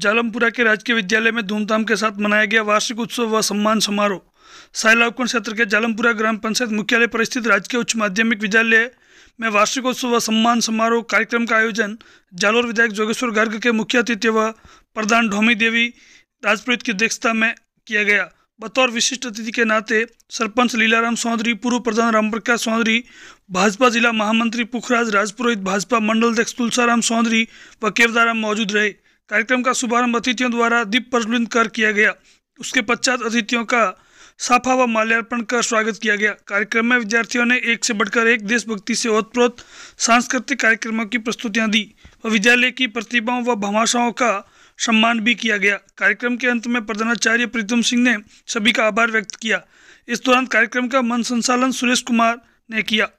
जालमपुरा के राजकीय विद्यालय में धूमधाम के साथ मनाया गया वार्षिक उत्सव व सम्मान समारोह साइलावकुंड क्षेत्र के जालमपुरा ग्राम पंचायत मुख्यालय पर स्थित राजकीय उच्च माध्यमिक विद्यालय में वार्षिकोत्सव व सम्मान समारोह कार्यक्रम का आयोजन जालोर विधायक जोगेश्वर गर्ग के मुख्य अतिथि व प्रधान ढोमी देवी राजपुरोहित की अध्यक्षता में किया गया बतौर विशिष्ट अतिथि के नाते सरपंच लीलाराम चौधरी पूर्व प्रधान रामप्रकाश चौधरी भाजपा जिला महामंत्री पुखराज राजपुरोहित भाजपा मंडल अध्यक्ष तुलसाराम चौधरी व केवदाराम मौजूद रहे कार्यक्रम का शुभारंभ अतिथियों द्वारा दीप प्रज्वलित कर किया गया उसके पश्चात अतिथियों का साफा व माल्यार्पण कर स्वागत किया गया कार्यक्रम में विद्यार्थियों ने एक से बढ़कर एक देशभक्ति से ओतप्रोत सांस्कृतिक कार्यक्रमों की प्रस्तुतियां दी व विद्यालय की प्रतिभाओं व भमाशाओं का सम्मान भी किया गया कार्यक्रम के अंत में प्रधानाचार्य प्रीतम सिंह ने सभी का आभार व्यक्त किया इस दौरान कार्यक्रम का मन संचालन सुरेश कुमार ने किया